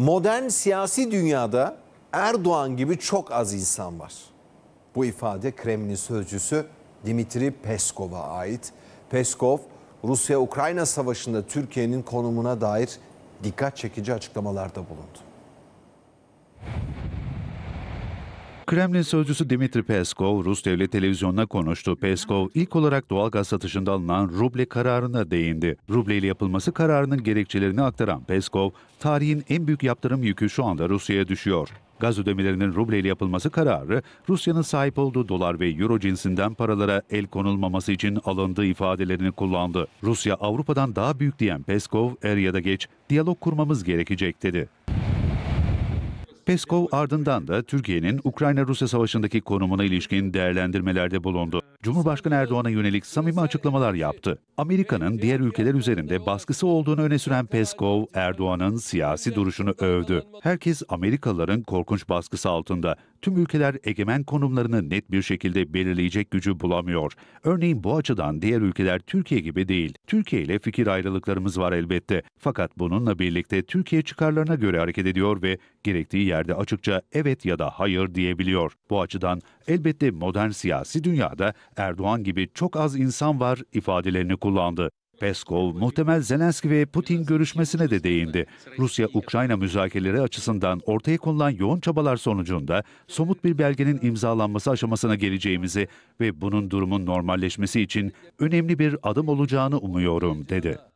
modern siyasi dünyada Erdoğan gibi çok az insan var. Bu ifade Kremlin sözcüsü Dimitri Peskov'a ait. Peskov, Rusya-Ukrayna savaşında Türkiye'nin konumuna dair dikkat çekici açıklamalarda bulundu. Kremlin sözcüsü Dimitri Peskov, Rus devlet televizyonuna konuştu. Peskov, ilk olarak doğal gaz satışında alınan ruble kararına değindi. Ruble ile yapılması kararının gerekçelerini aktaran Peskov, tarihin en büyük yaptırım yükü şu anda Rusya'ya düşüyor. Gaz ödemelerinin ruble ile yapılması kararı, Rusya'nın sahip olduğu dolar ve euro cinsinden paralara el konulmaması için alındığı ifadelerini kullandı. Rusya Avrupa'dan daha büyük diyen Peskov, er ya da geç diyalog kurmamız gerekecek dedi. Peskov ardından da Türkiye'nin Ukrayna-Rusya savaşındaki konumuna ilişkin değerlendirmelerde bulundu. Cumhurbaşkanı Erdoğan'a yönelik samimi açıklamalar yaptı. Amerika'nın diğer ülkeler üzerinde baskısı olduğunu öne süren Peskov, Erdoğan'ın siyasi duruşunu övdü. Herkes Amerikalıların korkunç baskısı altında. Tüm ülkeler egemen konumlarını net bir şekilde belirleyecek gücü bulamıyor. Örneğin bu açıdan diğer ülkeler Türkiye gibi değil. Türkiye ile fikir ayrılıklarımız var elbette. Fakat bununla birlikte Türkiye çıkarlarına göre hareket ediyor ve gerektiği yerde açıkça evet ya da hayır diyebiliyor. Bu açıdan elbette modern siyasi dünyada Erdoğan gibi çok az insan var ifadelerini kullandı. Peskov muhtemel Zelenski ve Putin görüşmesine de değindi. Rusya-Ukrayna müzakereleri açısından ortaya konulan yoğun çabalar sonucunda somut bir belgenin imzalanması aşamasına geleceğimizi ve bunun durumun normalleşmesi için önemli bir adım olacağını umuyorum dedi.